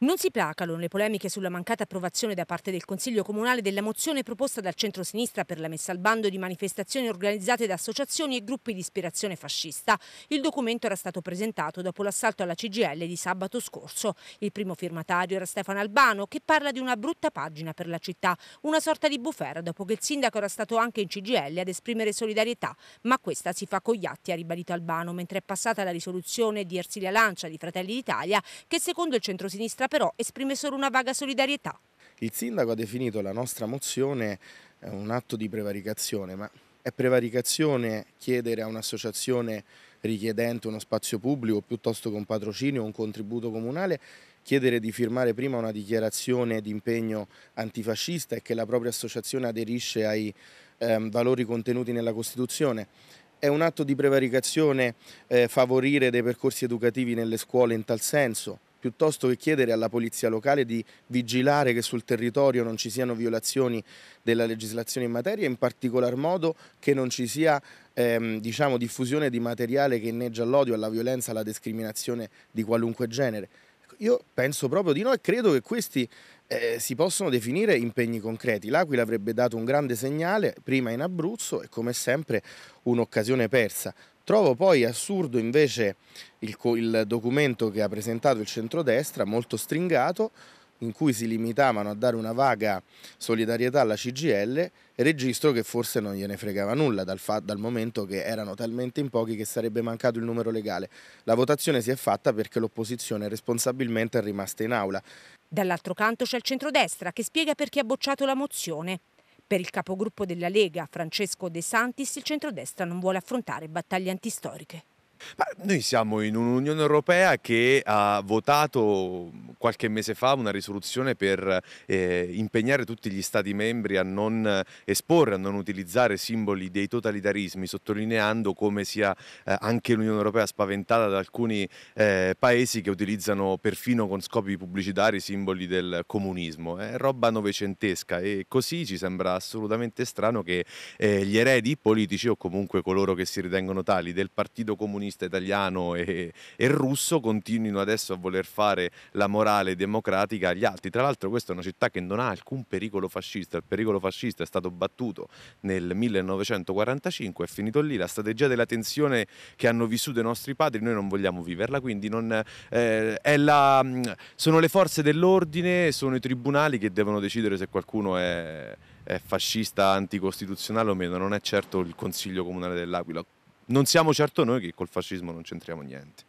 Non si placano le polemiche sulla mancata approvazione da parte del Consiglio Comunale della mozione proposta dal centro-sinistra per la messa al bando di manifestazioni organizzate da associazioni e gruppi di ispirazione fascista. Il documento era stato presentato dopo l'assalto alla CGL di sabato scorso. Il primo firmatario era Stefano Albano che parla di una brutta pagina per la città, una sorta di bufera dopo che il sindaco era stato anche in CGL ad esprimere solidarietà, ma questa si fa con gli atti, ha ribadito Albano, mentre è passata la risoluzione di Ersilia Lancia di Fratelli d'Italia che secondo il centro-sinistra però esprime solo una vaga solidarietà. Il sindaco ha definito la nostra mozione eh, un atto di prevaricazione, ma è prevaricazione chiedere a un'associazione richiedente uno spazio pubblico piuttosto che un patrocinio o un contributo comunale chiedere di firmare prima una dichiarazione di impegno antifascista e che la propria associazione aderisce ai ehm, valori contenuti nella Costituzione. È un atto di prevaricazione eh, favorire dei percorsi educativi nelle scuole in tal senso piuttosto che chiedere alla polizia locale di vigilare che sul territorio non ci siano violazioni della legislazione in materia e in particolar modo che non ci sia ehm, diciamo, diffusione di materiale che inneggia l'odio, alla violenza, alla discriminazione di qualunque genere. Io penso proprio di no e credo che questi eh, si possono definire impegni concreti. L'Aquila avrebbe dato un grande segnale prima in Abruzzo e come sempre un'occasione persa. Trovo poi assurdo invece il, il documento che ha presentato il centrodestra, molto stringato, in cui si limitavano a dare una vaga solidarietà alla CGL, registro che forse non gliene fregava nulla dal, dal, momento che erano talmente in pochi che sarebbe mancato il numero legale. La votazione si è fatta perché l'opposizione responsabilmente è rimasta in aula. Dall'altro canto c'è il centrodestra che spiega perché ha bocciato la mozione. Per il capogruppo della Lega, Francesco De Santis, il centrodestra non vuole affrontare battaglie antistoriche. Ma noi siamo in un'Unione Europea che ha votato qualche mese fa una risoluzione per eh, impegnare tutti gli Stati membri a non esporre, a non utilizzare simboli dei totalitarismi, sottolineando come sia eh, anche l'Unione Europea spaventata da alcuni eh, paesi che utilizzano perfino con scopi pubblicitari simboli del comunismo. È roba novecentesca e così ci sembra assolutamente strano che eh, gli eredi politici o comunque coloro che si ritengono tali del Partito Comunista comunista italiano e, e, russo continuino adesso a voler fare la morale democratica agli altri. Tra l'altro questa è una città che non ha alcun pericolo fascista, il pericolo fascista è stato battuto nel 1945, è finito lì, la strategia della tensione che hanno vissuto i nostri padri, noi non vogliamo viverla, quindi non, eh, la, mm, sono le forze dell'ordine, sono i tribunali che devono decidere se qualcuno è, è fascista, anticostituzionale o meno, non è certo il Consiglio Comunale dell'Aquila non siamo certo noi che col fascismo non c'entriamo niente.